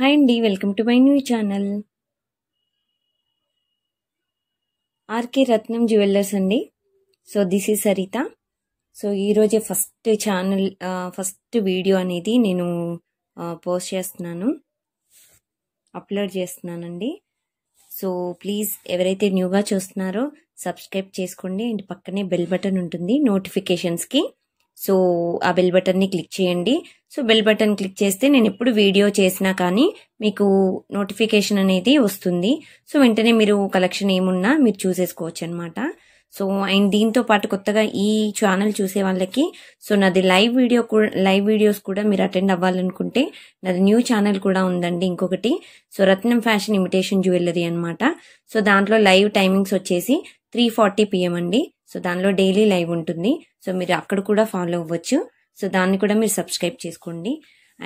hi అండి welcome to my new channel R K Ratnam jewellers అండి so this is Saritha so ఈరోజే first channel first video అనేది నేను post uh, చేస్తున్నాను అప్లోడ్ చేస్తున్నానండి సో ప్లీజ్ ఎవరైతే న్యూగా చూస్తున్నారో సబ్స్క్రైబ్ చేసుకోండి అండ్ పక్కనే బెల్ బటన్ ఉంటుంది నోటిఫికేషన్స్కి సో ఆ బెల్ బటన్ని క్లిక్ చేయండి సో బెల్ బటన్ క్లిక్ చేస్తే నేను ఎప్పుడు వీడియో చేసినా కానీ మీకు నోటిఫికేషన్ అనేది వస్తుంది సో వెంటనే మీరు కలెక్షన్ ఏమున్నా మీరు చూసేసుకోవచ్చు అనమాట సో అండ్ దీంతో పాటు కొత్తగా ఈ ఛానల్ చూసే వాళ్ళకి సో నాది లైవ్ వీడియో లైవ్ వీడియోస్ కూడా మీరు అటెండ్ అవ్వాలనుకుంటే నాది న్యూ ఛానల్ కూడా ఉందండి ఇంకొకటి so Ratnam fashion imitation jewellery అనమాట సో దాంట్లో లైవ్ టైమింగ్స్ వచ్చేసి త్రీ ఫార్టీ పిఎం అండి సో దానిలో డైలీ లైవ్ ఉంటుంది సో మీరు అక్కడ కూడా ఫాలో అవ్వచ్చు సో దాన్ని కూడా మీరు సబ్స్క్రైబ్ చేసుకోండి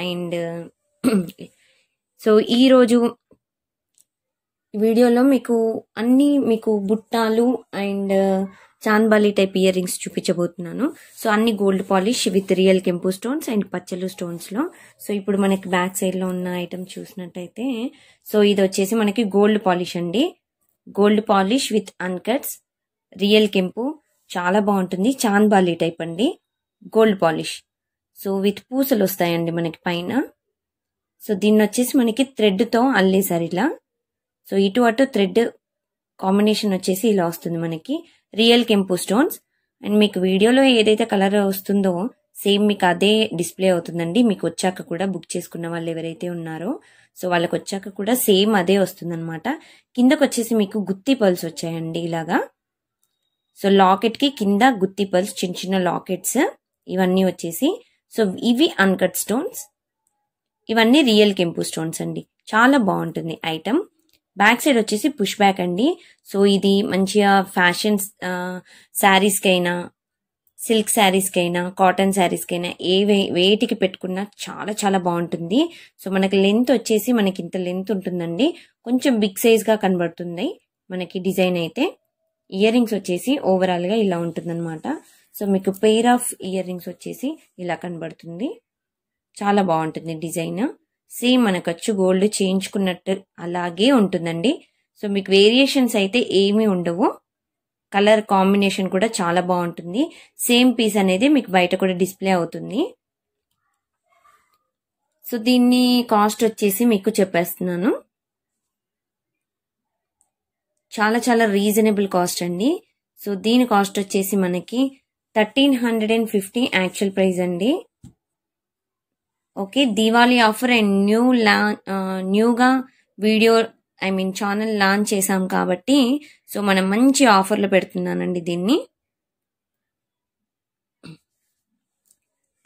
అండ్ సో ఈరోజు వీడియోలో మీకు అన్నీ మీకు బుట్టాలు and chandbali type earrings చూపించబోతున్నాను సో అన్ని గోల్డ్ పాలిష్ విత్ రియల్ కెంపు స్టోన్స్ అండ్ పచ్చలు స్టోన్స్లో సో ఇప్పుడు మనకి బ్యాక్ సైడ్లో ఉన్న ఐటమ్ చూసినట్టయితే సో ఇది వచ్చేసి మనకి గోల్డ్ పాలిష్ అండి gold polish with uncuts real కెంపు చాలా బాగుంటుంది చాంద్బాలి టైప్ అండి గోల్డ్ పాలిష్ సో విత్ పూసలు వస్తాయండి మనకి పైన సో దీన్ని వచ్చేసి మనకి థ్రెడ్తో అల్లేసారు ఇలా సో ఇటు అటు థ్రెడ్ కాంబినేషన్ వచ్చేసి ఇలా వస్తుంది మనకి రియల్ కెంపు స్టోన్స్ అండ్ మీకు వీడియోలో ఏదైతే కలర్ వస్తుందో సేమ్ మీకు అదే డిస్ప్లే అవుతుందండి మీకు వచ్చాక కూడా బుక్ చేసుకున్న వాళ్ళు ఎవరైతే ఉన్నారో సో వాళ్ళకి వచ్చాక కూడా సేమ్ అదే వస్తుందన్నమాట కిందకు వచ్చేసి మీకు గుత్తి పల్స్ వచ్చాయండి ఇలాగా సో లాకెట్కి కింద గుత్తి పల్స్ చిన్న చిన్న లాకెట్స్ ఇవన్నీ వచ్చేసి సో ఇవి అన్కట్ స్టోన్స్ ఇవన్నీ రియల్ కెంపు స్టోన్స్ అండి చాలా బాగుంటుంది ఐటమ్ బ్యాక్ సైడ్ వచ్చేసి పుష్ బ్యాక్ అండి సో ఇది మంచిగా ఫ్యాషన్ శారీస్కైనా సిల్క్ శారీస్కైనా కాటన్ శారీస్కైనా ఏ వేటికి పెట్టుకున్నా చాలా చాలా బాగుంటుంది సో మనకి లెంత్ వచ్చేసి మనకి ఇంత లెంత్ ఉంటుందండి కొంచెం బిగ్ సైజ్గా కనబడుతుంది మనకి డిజైన్ అయితే ఇయర్ రింగ్స్ వచ్చేసి ఓవరాల్గా ఇలా అనమాట సో మీకు పెయిర్ ఆఫ్ ఇయర్ రింగ్స్ వచ్చేసి ఇలా కనబడుతుంది చాలా బాగుంటుంది డిజైన్ సేమ్ మన ఖర్చు గోల్డ్ చేయించుకున్నట్టు అలాగే ఉంటుందండి సో మీకు వేరియేషన్స్ అయితే ఏమీ ఉండవు కలర్ కాంబినేషన్ కూడా చాలా బాగుంటుంది సేమ్ పీస్ అనేది మీకు బయట కూడా డిస్ప్లే అవుతుంది సో దీన్ని కాస్ట్ వచ్చేసి మీకు చెప్పేస్తున్నాను చాలా చాలా రీజనబుల్ కాస్ట్ అండి సో దీని కాస్ట్ వచ్చేసి మనకి thirteen hundred and fifty actual price అండి okay Diwali offer and new లా న్యూగా video I mean channel launch చేశాం కాబట్టి సో మనం మంచి ఆఫర్లు పెడుతున్నానండి దీన్ని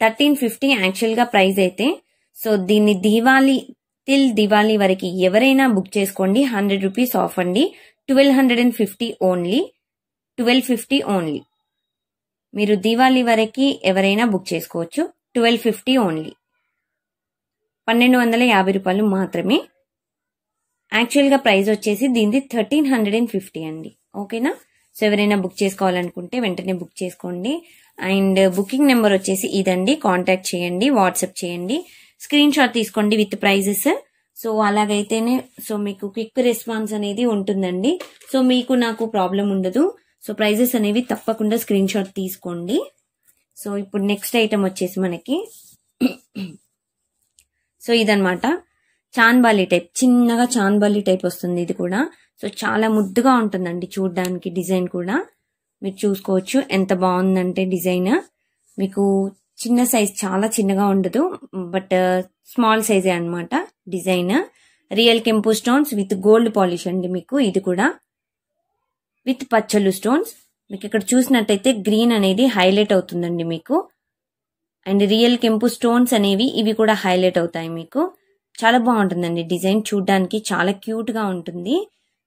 థర్టీన్ ఫిఫ్టీ యాక్చువల్గా ప్రైస్ అయితే సో దీన్ని దివాళీ టిల్ దివాళీ వరకు ఎవరైనా బుక్ చేసుకోండి హండ్రెడ్ రూపీస్ ఆఫ్ అండి twelve hundred and fifty only twelve fifty only మీరు దీవాళీ వరకు ఎవరైనా బుక్ చేసుకోవచ్చు ట్వెల్వ్ ఫిఫ్టీ ఓన్లీ పన్నెండు వందల యాభై రూపాయలు మాత్రమే యాక్చువల్గా ప్రైస్ వచ్చేసి దీనిది థర్టీన్ హండ్రెడ్ అండ్ ఫిఫ్టీ అండి ఓకేనా సో ఎవరైనా బుక్ చేసుకోవాలనుకుంటే వెంటనే బుక్ చేసుకోండి అండ్ బుకింగ్ నెంబర్ వచ్చేసి ఇదండి కాంటాక్ట్ చేయండి వాట్సాప్ చేయండి స్క్రీన్ షాట్ తీసుకోండి విత్ ప్రైజెస్ సో అలాగైతేనే సో మీకు క్విక్ రెస్పాన్స్ అనేది ఉంటుందండి సో మీకు నాకు ప్రాబ్లం ఉండదు సో ప్రైజెస్ అనేవి తప్పకుండా స్క్రీన్ షాట్ తీసుకోండి సో ఇప్పుడు నెక్స్ట్ ఐటమ్ వచ్చేసి మనకి సో ఇదనమాట చాన్బాలి టైప్ చిన్నగా చాన్బాలి టైప్ వస్తుంది ఇది కూడా సో చాలా ముద్దుగా ఉంటుందండి చూడడానికి డిజైన్ కూడా మీరు చూసుకోవచ్చు ఎంత బాగుందంటే డిజైన్ మీకు చిన్న సైజ్ చాలా చిన్నగా ఉండదు బట్ స్మాల్ సైజే అనమాట డిజైన్ రియల్ కెంపు స్టోన్స్ విత్ గోల్డ్ పాలిష్ అండి మీకు ఇది కూడా విత్ పచ్చళ్ళు స్టోన్స్ మీకు ఇక్కడ చూసినట్టయితే గ్రీన్ అనేది హైలైట్ అవుతుందండి మీకు అండ్ రియల్ కెంపు స్టోన్స్ అనేవి ఇవి కూడా హైలైట్ అవుతాయి మీకు చాలా బాగుంటుందండి డిజైన్ చూడడానికి చాలా క్యూట్గా ఉంటుంది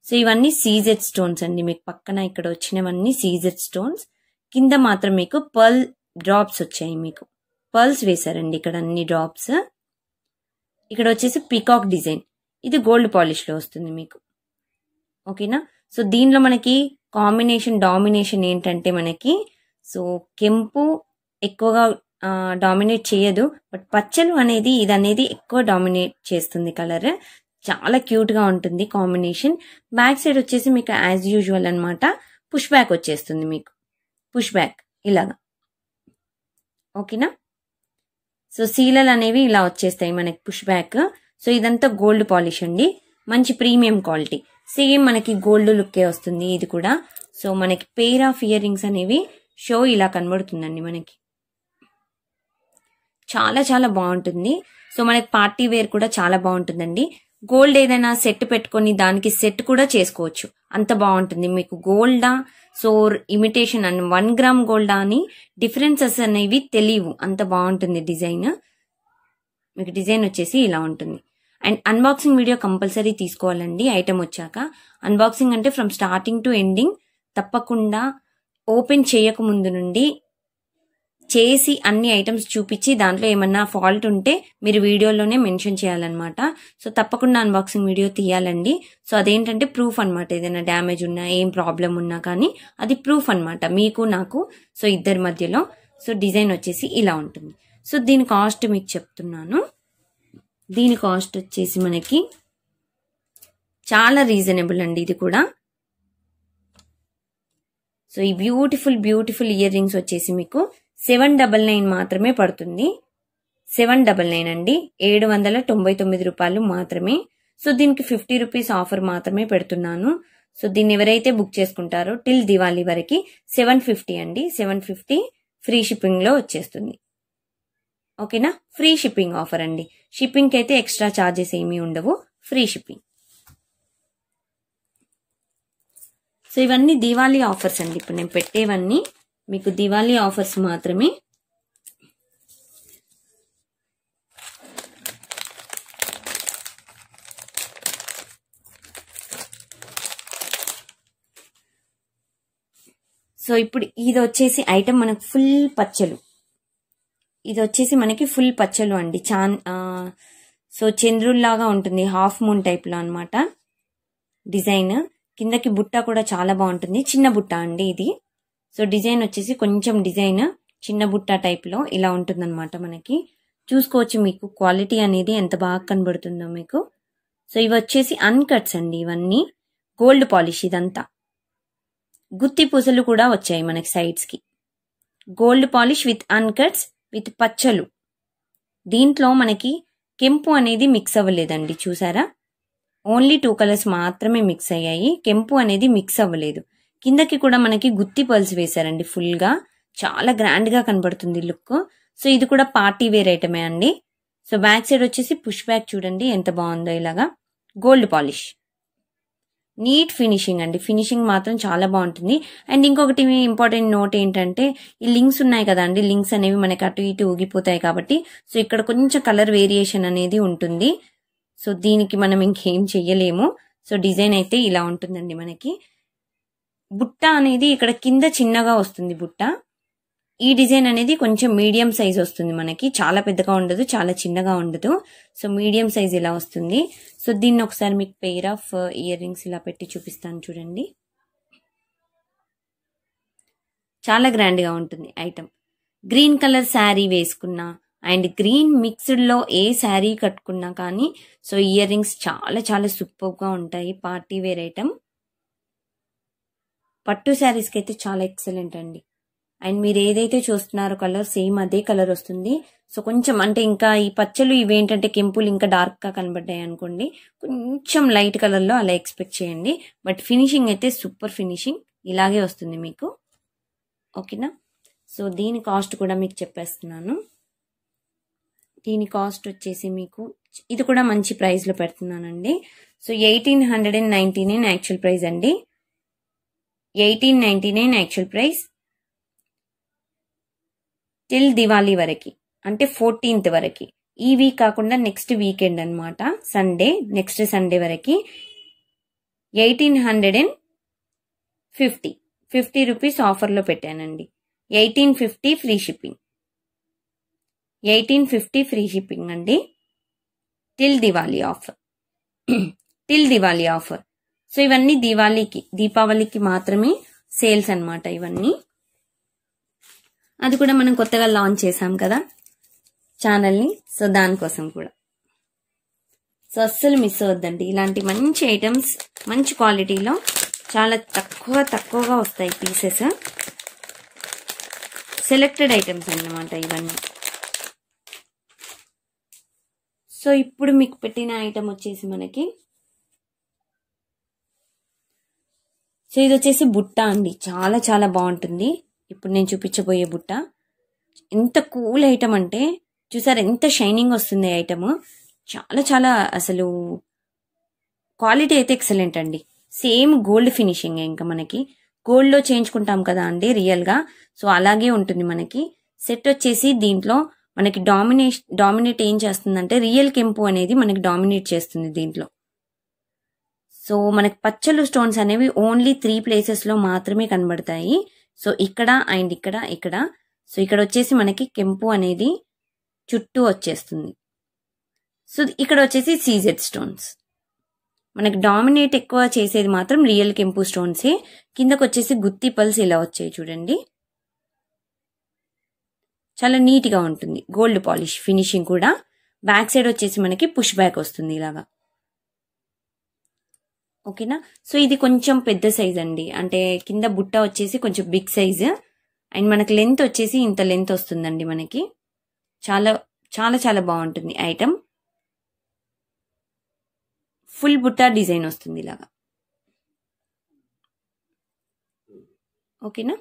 సో ఇవన్నీ సీజెడ్ స్టోన్స్ అండి మీకు పక్కన ఇక్కడ వచ్చినవన్నీ సీజెడ్ స్టోన్స్ కింద మాత్రం మీకు పర్ల్ డ్రాప్స్ వచ్చాయి మీకు పర్ల్స్ వేశారండి ఇక్కడ అన్ని డ్రాప్స్ ఇక్కడ వచ్చేసి పీకాక్ డిజైన్ ఇది గోల్డ్ పాలిష్లో వస్తుంది మీకు ఓకేనా సో దీనిలో మనకి కాంబినేషన్ డామినేషన్ ఏంటంటే మనకి సో కెంపు ఎక్కువగా డామినేట్ చేయదు బట్ పచ్చలు అనేది ఇది అనేది ఎక్కువ డామినేట్ చేస్తుంది కలర్ చాలా క్యూట్గా ఉంటుంది కాంబినేషన్ బ్యాక్ సైడ్ వచ్చేసి మీకు యాజ్ యూజువల్ అనమాట పుష్ బ్యాక్ వచ్చేస్తుంది మీకు పుష్ బ్యాక్ ఇలాగా ఓకేనా సో సీలలు అనేవి ఇలా వచ్చేస్తాయి మనకి పుష్ బ్యాక్ సో ఇదంతా గోల్డ్ పాలిష్ అండి మంచి ప్రీమియం క్వాలిటీ సేమ్ మనకి గోల్డ్ లుక్కే వస్తుంది ఇది కూడా సో మనకి పేర్ ఆఫ్ ఇయర్ రింగ్స్ అనేవి షో ఇలా కనబడుతుందండి మనకి చాలా చాలా బాగుంటుంది సో మనకి పార్టీ వేర్ కూడా చాలా బాగుంటుందండి గోల్డ్ ఏదైనా సెట్ పెట్టుకొని దానికి సెట్ కూడా చేసుకోవచ్చు అంత బాగుంటుంది మీకు గోల్డా so imitation and one gram గోల్డా అని డిఫరెన్సెస్ అనేవి తెలియవు అంత బాగుంటుంది డిజైన్ మీకు డిజైన్ వచ్చేసి ఇలా ఉంటుంది అండ్ అన్బాక్సింగ్ వీడియో కంపల్సరీ తీసుకోవాలండి ఐటమ్ వచ్చాక అన్బాక్సింగ్ అంటే ఫ్రమ్ స్టార్టింగ్ టు ఎండింగ్ తప్పకుండా ఓపెన్ చేయకముందు నుండి చేసి అన్ని ఐటమ్స్ చూపించి దాంట్లో ఏమన్నా ఫాల్ట్ ఉంటే మీరు వీడియోలోనే మెన్షన్ చేయాలన్నమాట సో తప్పకుండా అన్బాక్సింగ్ వీడియో తీయాలండి సో అదేంటంటే ప్రూఫ్ అనమాట ఏదైనా డ్యామేజ్ ఉన్నా ఏం ప్రాబ్లం ఉన్నా కానీ అది ప్రూఫ్ అనమాట మీకు నాకు సో ఇద్దరి మధ్యలో సో డిజైన్ వచ్చేసి ఇలా ఉంటుంది సో దీని కాస్ట్ మీకు చెప్తున్నాను దీని కాస్ట్ వచ్చేసి మనకి చాలా రీజనబుల్ అండి ఇది కూడా సో ఈ బ్యూటిఫుల్ బ్యూటిఫుల్ ఇయర్ రింగ్స్ వచ్చేసి మీకు సెవెన్ డబల్ నైన్ మాత్రమే పడుతుంది సెవెన్ డబల్ నైన్ అండి ఏడు వందల తొంభై తొమ్మిది రూపాయలు మాత్రమే సో దీనికి ఫిఫ్టీ రూపీస్ ఆఫర్ మాత్రమే పెడుతున్నాను సో దీన్ని ఎవరైతే బుక్ చేసుకుంటారో టిల్ దివాళీ వరకు సెవెన్ ఫిఫ్టీ అండి సెవెన్ ఫిఫ్టీ ఫ్రీ షిప్పింగ్లో వచ్చేస్తుంది ఓకేనా ఫ్రీ షిప్పింగ్ ఆఫర్ అండి షిప్పింగ్కి అయితే ఎక్స్ట్రా ఛార్జెస్ ఏమీ ఉండవు ఫ్రీ షిప్పింగ్ సో ఇవన్నీ దివాళీ ఆఫర్స్ అండి ఇప్పుడు నేను పెట్టేవన్నీ మీకు దివాళీ ఆఫర్స్ మాత్రమే సో ఇప్పుడు ఇది వచ్చేసి ఐటమ్ మనకు ఫుల్ పచ్చలు ఇది వచ్చేసి మనకి ఫుల్ పచ్చలు అండి చాన్ సో చంద్రుల్లాగా ఉంటుంది హాఫ్ మూన్ టైప్లో అనమాట డిజైన్ కిందకి బుట్ట కూడా చాలా బాగుంటుంది చిన్న బుట్ట అండి ఇది సో డిజైన్ వచ్చేసి కొంచెం డిజైన్ చిన్న బుట్ట టైప్లో ఇలా ఉంటుందన్నమాట మనకి చూసుకోవచ్చు మీకు క్వాలిటీ అనేది ఎంత బాగా కనబడుతుందో మీకు సో ఇవి వచ్చేసి అన్కట్స్ అండి ఇవన్నీ గోల్డ్ పాలిష్ ఇదంతా గుత్తి పూసలు కూడా వచ్చాయి మనకి సైడ్స్కి gold polish with uncuts with పచ్చలు దీంట్లో మనకి కెంపు అనేది మిక్స్ అవ్వలేదండి చూసారా ఓన్లీ టూ కలర్స్ మాత్రమే మిక్స్ అయ్యాయి కెంపు అనేది మిక్స్ అవ్వలేదు కిందకి కూడా మనకి గుత్తి పల్స్ వేశారండి ఫుల్గా చాలా గ్రాండ్గా కనబడుతుంది లుక్ సో ఇది కూడా పార్టీ వేర్ ఐటమే అండి సో బ్యాక్ సైడ్ వచ్చేసి పుష్ బ్యాక్ చూడండి ఎంత బాగుందో ఇలాగా గోల్డ్ పాలిష్ నీట్ ఫినిషింగ్ అండి ఫినిషింగ్ మాత్రం చాలా బాగుంటుంది అండ్ ఇంకొకటి ఇంపార్టెంట్ నోట్ ఏంటంటే ఈ లింక్స్ ఉన్నాయి కదా అండి లింక్స్ అనేవి మనకి అటు ఇటు ఊగిపోతాయి కాబట్టి సో ఇక్కడ కొంచెం కలర్ వేరియేషన్ అనేది ఉంటుంది సో దీనికి మనం ఇంకేం చెయ్యలేము సో డిజైన్ అయితే ఇలా ఉంటుందండి మనకి బుట్ట అనేది ఇక్కడ కింద చిన్నగా వస్తుంది బుట్ట ఈ డిజైన్ అనేది కొంచెం మీడియం సైజ్ వస్తుంది మనకి చాలా పెద్దగా ఉండదు చాలా చిన్నగా ఉండదు సో మీడియం సైజ్ ఇలా వస్తుంది సో దీన్ని ఒకసారి మీకు పెయిర్ ఆఫ్ ఇయర్ రింగ్స్ ఇలా పెట్టి చూపిస్తాను చూడండి చాలా గ్రాండ్గా ఉంటుంది ఐటమ్ గ్రీన్ కలర్ శారీ వేసుకున్నా అండ్ గ్రీన్ మిక్స్డ్లో ఏ శారీ కట్టుకున్నా కానీ సో ఇయర్ రింగ్స్ చాలా చాలా సూపర్గా ఉంటాయి పార్టీ వేర్ ఐటమ్ పట్టు శారీస్కి అయితే చాలా ఎక్సలెంట్ అండి అండ్ మీరు ఏదైతే చూస్తున్నారో కలర్ సేమ్ అదే కలర్ వస్తుంది సో కొంచెం అంటే ఇంకా ఈ పచ్చలు ఇవేంటంటే కెంపులు ఇంకా డార్క్గా కనబడ్డాయి అనుకోండి కొంచెం లైట్ కలర్లో అలా ఎక్స్పెక్ట్ చేయండి బట్ ఫినిషింగ్ అయితే సూపర్ ఫినిషింగ్ ఇలాగే వస్తుంది మీకు ఓకేనా సో దీని కాస్ట్ కూడా మీకు చెప్పేస్తున్నాను దీని కాస్ట్ వచ్చేసి మీకు ఇది కూడా మంచి ప్రైస్లో పెడుతున్నానండి so eighteen hundred and ninety nine actual price అండి eighteen ninety nine actual price till Diwali వరకు అంటే ఫోర్టీన్త్ వరకు ఈ వీక్ కాకుండా నెక్స్ట్ వీకెండ్ అనమాట సండే నెక్స్ట్ సండే వరకు eighteen hundred and fifty fifty rupees ఆఫర్లో పెట్టానండి eighteen fifty free shipping eighteen fifty free shipping అండి till Diwali offer till Diwali offer so ఇవన్నీ దీవాళీకి దీపావళికి మాత్రమే సేల్స్ అనమాట ఇవన్నీ అది కూడా మనం కొత్తగా లాంచ్ చేసాం కదా ఛానల్ని సో దానికోసం కూడా సో అస్సలు మిస్ అవద్దండి ఇలాంటి మంచి ఐటమ్స్ మంచి క్వాలిటీలో చాలా తక్కువ తక్కువగా వస్తాయి పీసెస్ సెలెక్టెడ్ ఐటమ్స్ అన్నమాట ఇవన్నీ సో ఇప్పుడు మీకు పెట్టిన ఐటమ్ వచ్చేసి మనకి సో ఇది వచ్చేసి బుట్ట అండి చాలా చాలా బాగుంటుంది ఇప్పుడు నేను చూపించబోయే బుట్ట ఎంత కూల్ ఐటమ్ అంటే చూసారు ఎంత షైనింగ్ వస్తుంది ఐటమ్ చాలా చాలా అసలు క్వాలిటీ అయితే ఎక్సలెంట్ అండి సేమ్ గోల్డ్ ఫినిషింగ్ ఇంకా మనకి గోల్డ్లో చేయించుకుంటాం కదా అండి రియల్గా సో అలాగే ఉంటుంది మనకి సెట్ వచ్చేసి దీంట్లో మనకి డామినేట్ డామినేట్ ఏం చేస్తుందంటే రియల్ కెంపు అనేది మనకి డామినేట్ చేస్తుంది దీంట్లో సో మనకి పచ్చలు స్టోన్స్ అనేవి ఓన్లీ త్రీ ప్లేసెస్లో మాత్రమే కనబడతాయి సో ఇక్కడ అండ్ ఇక్కడ ఇక్కడ సో ఇక్కడ వచ్చేసి మనకి కెంపు అనేది చుట్టూ వచ్చేస్తుంది సో ఇక్కడ వచ్చేసి సీజెడ్ స్టోన్స్ మనకి డామినేట్ ఎక్కువ చేసేది మాత్రం రియల్ కెంపు స్టోన్సే కిందకు వచ్చేసి గుత్తి పల్స్ ఇలా వచ్చాయి చూడండి చాలా నీట్గా ఉంటుంది గోల్డ్ పాలిష్ ఫినిషింగ్ కూడా బ్యాక్ సైడ్ వచ్చేసి మనకి పుష్ బ్యాక్ వస్తుంది ఇలాగా ఓకేనా సో ఇది కొంచెం పెద్ద సైజ్ అండి అంటే కింద బుట్ట వచ్చేసి కొంచెం బిగ్ సైజ్ అండ్ మనకి లెంత్ వచ్చేసి ఇంత లెంత్ వస్తుందండి మనకి చాలా చాలా చాలా బాగుంటుంది ఐటమ్ ఫుల్ బుట్ట డిజైన్ వస్తుంది ఇలాగా ఓకేనా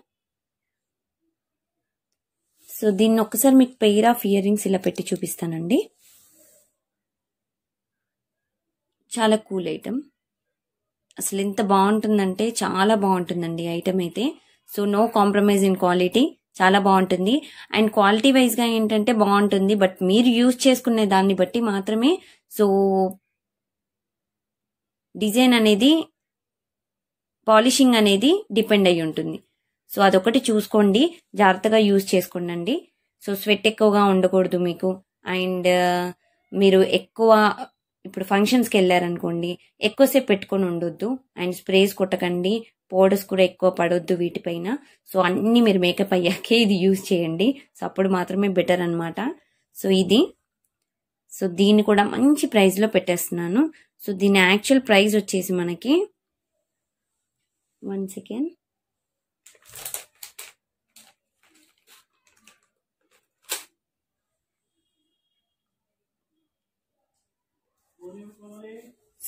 సో దీన్ని ఒక్కసారి మీకు పెయిర్ ఆఫ్ ఇయర్ రింగ్స్ ఇలా పెట్టి చూపిస్తానండి చాలా కూల్ ఐటమ్ అసలు ఎంత బాగుంటుందంటే చాలా బాగుంటుందండి ఐటమ్ అయితే so no compromise in quality చాలా బాగుంటుంది అండ్ క్వాలిటీ వైజ్గా ఏంటంటే బాగుంటుంది బట్ మీరు యూజ్ చేసుకునే దాన్ని బట్టి మాత్రమే సో డిజైన్ అనేది పాలిషింగ్ అనేది డిపెండ్ అయి ఉంటుంది సో అదొకటి చూసుకోండి జాగ్రత్తగా యూజ్ చేసుకోండి సో స్వెట్ ఎక్కువగా ఉండకూడదు మీకు అండ్ uh, మీరు ఎక్కువ ఇప్పుడు ఫంక్షన్స్కి వెళ్ళారనుకోండి ఎక్కువసేపు పెట్టుకొని ఉండొద్దు అండ్ స్ప్రేస్ కొట్టకండి పౌడర్స్ కూడా ఎక్కువ పడొద్దు వీటిపైన సో అన్నీ మీరు మేకప్ అయ్యాకే ఇది యూజ్ చేయండి సో అప్పుడు మాత్రమే బెటర్ అనమాట సో ఇది సో దీన్ని కూడా మంచి ప్రైస్లో పెట్టేస్తున్నాను సో దీని యాక్చువల్ ప్రైస్ వచ్చేసి మనకి వన్ సెకండ్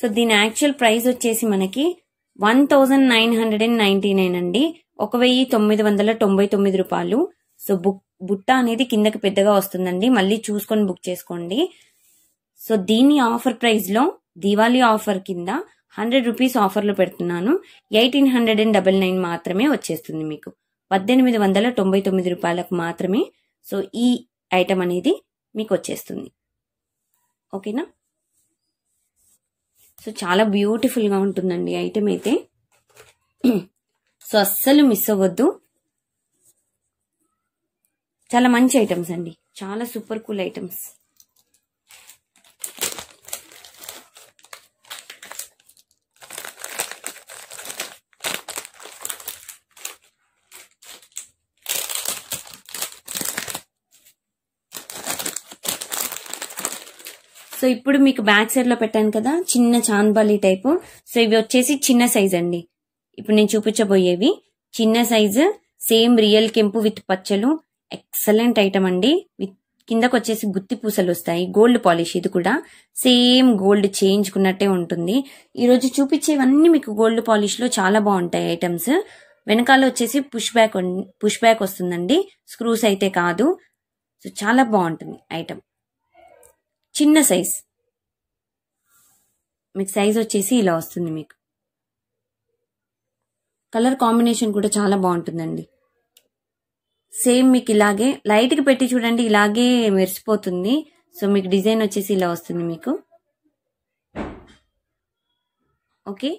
సో దీని యాక్చువల్ ప్రైస్ వచ్చేసి మనకి one thousand nine hundred and ninety nine అండి ఒక వెయ్యి తొమ్మిది వందల తొంభై తొమ్మిది రూపాయలు సో బుక్ బుట్ట అనేది కిందకి పెద్దగా వస్తుందండి మళ్ళీ చూసుకొని బుక్ చేసుకోండి సో దీని ఆఫర్ ప్రైస్లో దివాళీ ఆఫర్ కింద హండ్రెడ్ రూపీస్ ఆఫర్లో పెడుతున్నాను eighteen hundred and double nine మాత్రమే వచ్చేస్తుంది మీకు పద్దెనిమిది వందల తొంభై తొమ్మిది రూపాయలకు మాత్రమే సో ఈ ఐటమ్ అనేది మీకు వచ్చేస్తుంది ఓకేనా సో చాలా బ్యూటిఫుల్గా ఉంటుందండి ఐటెం అయితే సో అస్సలు మిస్ అవ్వద్దు చాలా మంచి ఐటమ్స్ అండి చాలా సూపర్ కూల్ ఐటమ్స్ సో ఇప్పుడు మీకు బ్యాక్ సైడ్ లో పెట్టాను కదా చిన్న చాన్బాలి టైపు సో ఇవి వచ్చేసి చిన్న సైజ్ అండి ఇప్పుడు నేను చూపించబోయేవి చిన్న సైజు సేమ్ రియల్ కెంపు విత్ పచ్చలు ఎక్సలెంట్ ఐటమ్ అండి విత్ కిందకు వచ్చేసి గుత్తి పూసలు వస్తాయి గోల్డ్ పాలిష్ ఇది కూడా సేమ్ గోల్డ్ చేయించుకున్నట్టే ఉంటుంది ఈరోజు చూపించేవన్నీ మీకు గోల్డ్ పాలిష్లో చాలా బాగుంటాయి ఐటమ్స్ వెనకాల వచ్చేసి పుష్ బ్యాక్ పుష్ బ్యాక్ వస్తుందండి స్క్రూస్ అయితే కాదు సో చాలా బాగుంటుంది ఐటమ్ చిన్న సైజ్ మీకు సైజ్ వచ్చేసి ఇలా వస్తుంది మీకు కలర్ కాంబినేషన్ కూడా చాలా బాగుంటుందండి సేమ్ మీకు ఇలాగే లైట్కి పెట్టి చూడండి ఇలాగే మెరిసిపోతుంది సో మీకు డిజైన్ వచ్చేసి ఇలా వస్తుంది మీకు ఓకే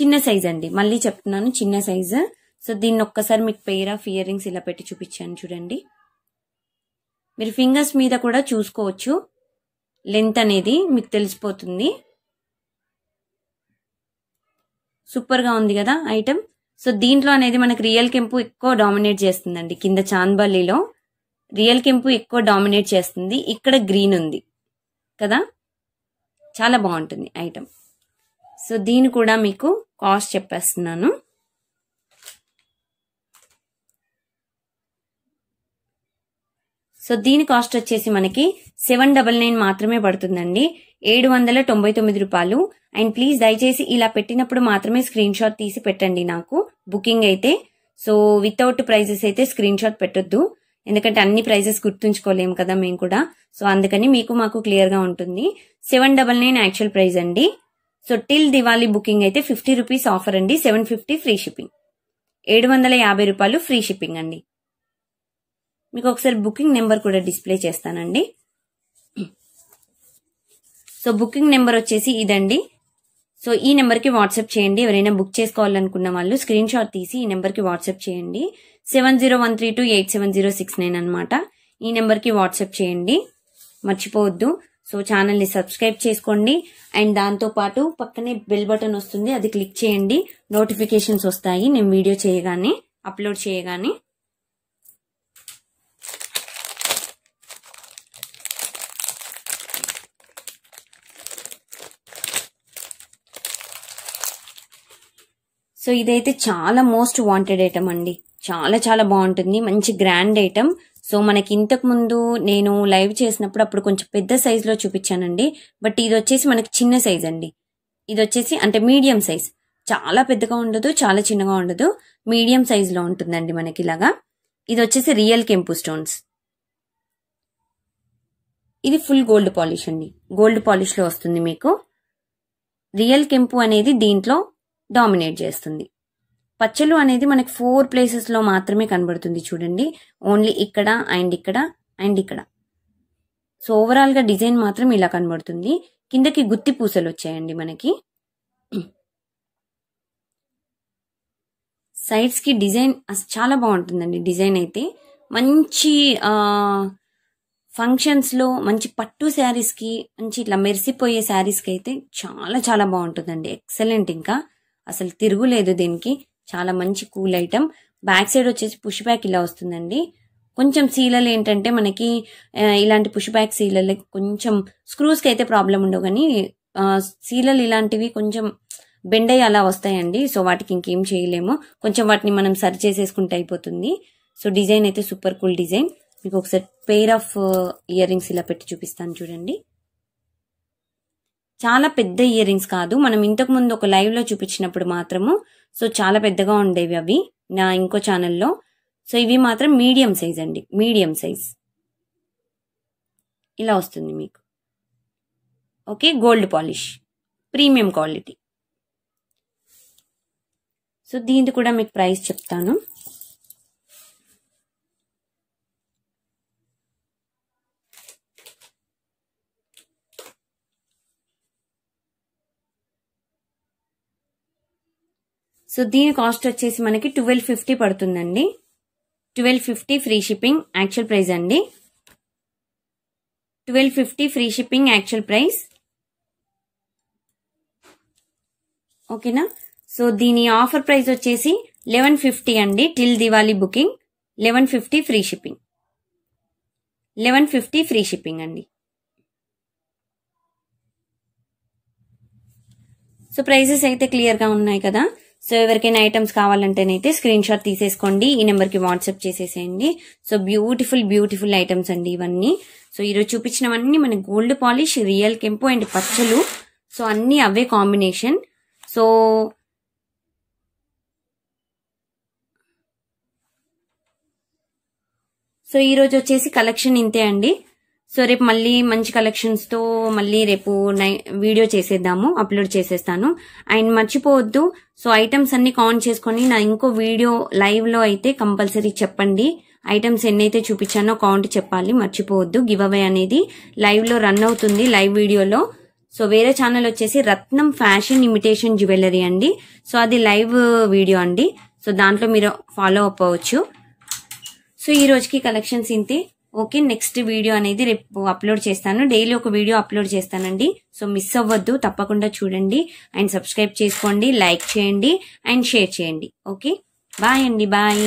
చిన్న సైజ్ అండి మళ్ళీ చెప్తున్నాను చిన్న సైజ్ సో దీన్ని ఒక్కసారి మీకు పెయిర్ ఆఫ్ ఇయర్ రింగ్స్ ఇలా పెట్టి చూపించాను చూడండి మీరు ఫింగర్స్ మీద కూడా చూసుకోవచ్చు లెంత్ అనేది మీకు తెలిసిపోతుంది సూపర్గా ఉంది కదా ఐటమ్ సో దీంట్లో అనేది మనకు రియల్ కెంపు ఎక్కువ డామినేట్ చేస్తుందండి కింద చాందబల్లిలో రియల్ కెంపు ఎక్కువ డామినేట్ చేస్తుంది ఇక్కడ గ్రీన్ ఉంది కదా చాలా బాగుంటుంది ఐటెం సో దీని కూడా మీకు కాస్ట్ చెప్పేస్తున్నాను సో దీని కాస్ట్ వచ్చేసి మనకి సెవెన్ డబల్ నైన్ మాత్రమే పడుతుందండి ఏడు వందల తొంభై తొమ్మిది రూపాయలు అండ్ ప్లీజ్ దయచేసి ఇలా పెట్టినప్పుడు మాత్రమే స్క్రీన్ షాట్ తీసి పెట్టండి నాకు బుకింగ్ అయితే సో వితౌట్ ప్రైజెస్ అయితే స్క్రీన్ షాట్ పెట్టొద్దు ఎందుకంటే అన్ని ప్రైజెస్ గుర్తుంచుకోలేము కదా మేము కూడా సో అందుకని మీకు మాకు క్లియర్గా ఉంటుంది seven double nine actual price అండి సో టిల్ దివాళీ బుకింగ్ అయితే ఫిఫ్టీ రూపీస్ ఆఫర్ అండి సెవెన్ ఫిఫ్టీ ఫ్రీ షిప్పింగ్ ఏడు వందల యాభై రూపాయలు ఫ్రీ షిప్పింగ్ అండి మీకు ఒకసారి బుకింగ్ నెంబర్ కూడా డిస్ప్లే చేస్తానండి సో బుకింగ్ నెంబర్ వచ్చేసి ఇదండి సో ఈ నెంబర్కి వాట్సాప్ చేయండి ఎవరైనా బుక్ చేసుకోవాలనుకున్న వాళ్ళు స్క్రీన్ షాట్ తీసి ఈ నెంబర్కి వాట్సాప్ చేయండి seven zero one three two eight seven zero six nine అనమాట ఈ నెంబర్కి వాట్సాప్ చేయండి మర్చిపోవద్దు సో ఛానల్ని సబ్స్క్రైబ్ చేసుకోండి అండ్ దాంతోపాటు పక్కనే బెల్ బటన్ వస్తుంది అది క్లిక్ చేయండి నోటిఫికేషన్స్ వస్తాయి నేను వీడియో చేయగానే అప్లోడ్ చేయగానే సో ఇదైతే చాలా మోస్ట్ వాంటెడ్ ఐటమ్ అండి చాలా చాలా బాగుంటుంది మంచి గ్రాండ్ ఐటమ్ సో మనకి ఇంతకు ముందు నేను లైవ్ చేసినప్పుడు అప్పుడు కొంచెం పెద్ద సైజులో చూపించానండి బట్ ఇది వచ్చేసి మనకి చిన్న సైజ్ అండి ఇది వచ్చేసి అంటే మీడియం సైజ్ చాలా పెద్దగా ఉండదు చాలా చిన్నగా ఉండదు మీడియం సైజులో ఉంటుందండి మనకి ఇలాగా ఇది వచ్చేసి రియల్ కెంపు స్టోన్స్ ఇది ఫుల్ గోల్డ్ పాలిష్ అండి గోల్డ్ పాలిష్లో వస్తుంది మీకు రియల్ కెంపు అనేది దీంట్లో డామినేట్ చేస్తుంది పచ్చలు అనేది మనకు ఫోర్ ప్లేసెస్లో మాత్రమే కనబడుతుంది చూడండి ఓన్లీ ఇక్కడ అండ్ ఇక్కడ అండ్ ఇక్కడ సో ఓవరాల్గా డిజైన్ మాత్రం ఇలా కనబడుతుంది కిందకి గుత్తి పూసలు వచ్చాయండి మనకి సైడ్స్కి డిజైన్ చాలా బాగుంటుందండి డిజైన్ అయితే మంచి ఫంక్షన్స్లో మంచి పట్టు శారీస్కి మంచి ఇట్లా మెరిసిపోయే శారీస్కి అయితే చాలా చాలా బాగుంటుందండి ఎక్సలెంట్ ఇంకా అసలు తిరుగులేదు దీనికి చాలా మంచి కూల్ ఐటమ్ బ్యాక్ సైడ్ వచ్చేసి పుష్ బ్యాక్ ఇలా వస్తుందండి కొంచెం సీలలు ఏంటంటే మనకి ఇలాంటి పుష్ బ్యాక్ సీలలు కొంచెం స్క్రూస్కి అయితే ప్రాబ్లం ఉండవు కానీ సీలలు ఇలాంటివి కొంచెం బెండ్ అయ్యి అలా వస్తాయండి సో వాటికి ఇంకేం చేయలేము కొంచెం వాటిని మనం సరి చేసేసుకుంటే అయిపోతుంది సో డిజైన్ అయితే సూపర్ కూల్ డిజైన్ మీకు ఒకసారి పెయిర్ ఆఫ్ ఇయర్ రింగ్స్ ఇలా పెట్టి చూపిస్తాను చూడండి చాలా పెద్ద ఇయర్ రింగ్స్ కాదు మనం ఇంతకుముందు ఒక లైవ్లో చూపించినప్పుడు మాత్రము సో చాలా పెద్దగా ఉండేవి అవి నా ఇంకో ఛానల్లో సో ఇవి మాత్రం మీడియం సైజ్ అండి మీడియం సైజ్ ఇలా వస్తుంది మీకు okay gold polish premium quality so దీనికి కూడా మీకు ప్రైస్ చెప్తాను సో దీని కాస్ట్ వచ్చేసి మనకి ట్వెల్వ్ ఫిఫ్టీ పడుతుందండి twelve fifty free shipping actual price అండి twelve fifty free shipping actual price ఓకేనా సో దీని ఆఫర్ ప్రైస్ వచ్చేసి లెవెన్ ఫిఫ్టీ అండి till Diwali booking eleven fifty free shipping eleven fifty free shipping అండి సో ప్రైజెస్ అయితే క్లియర్గా ఉన్నాయి కదా సో ఎవరికైనా ఐటమ్స్ కావాలంటేనైతే స్క్రీన్ షాట్ తీసేసుకోండి ఈ నెంబర్కి వాట్సాప్ చేసేసేయండి సో బ్యూటిఫుల్ బ్యూటిఫుల్ ఐటమ్స్ అండి ఇవన్నీ సో ఈరోజు చూపించినవన్నీ మన గోల్డ్ పాలిష్ రియల్ కెంపు అండ్ పచ్చలు సో అన్నీ అవే కాంబినేషన్ సో సో ఈరోజు వచ్చేసి కలెక్షన్ ఇంతే అండి సో రేపు మళ్ళీ మంచి కలెక్షన్స్తో మళ్ళీ రేపు వీడియో చేసేద్దాము అప్లోడ్ చేసేస్తాను అండ్ మర్చిపోవద్దు సో ఐటమ్స్ అన్ని కాన్ చేసుకొని నా ఇంకో వీడియో లైవ్లో అయితే కంపల్సరీ చెప్పండి ఐటమ్స్ ఎన్నైతే చూపించానో కౌంట్ చెప్పాలి మర్చిపోవద్దు గివ్ అవే అనేది లైవ్లో రన్ అవుతుంది లైవ్ వీడియోలో సో వేరే ఛానల్ వచ్చేసి రత్నం ఫ్యాషన్ ఇమిటేషన్ జ్యువెలరీ అండి సో అది లైవ్ వీడియో అండి సో దాంట్లో మీరు ఫాలో అప్ అవ్వచ్చు సో ఈ రోజుకి కలెక్షన్స్ ఇంతే ఓకే నెక్స్ట్ వీడియో అనేది రేపు అప్లోడ్ చేస్తాను డైలీ ఒక వీడియో అప్లోడ్ చేస్తానండి సో మిస్ అవ్వద్దు తప్పకుండా చూడండి అండ్ సబ్స్క్రైబ్ చేసుకోండి లైక్ చేయండి అండ్ షేర్ చేయండి ఓకే బాయ్ అండి బాయ్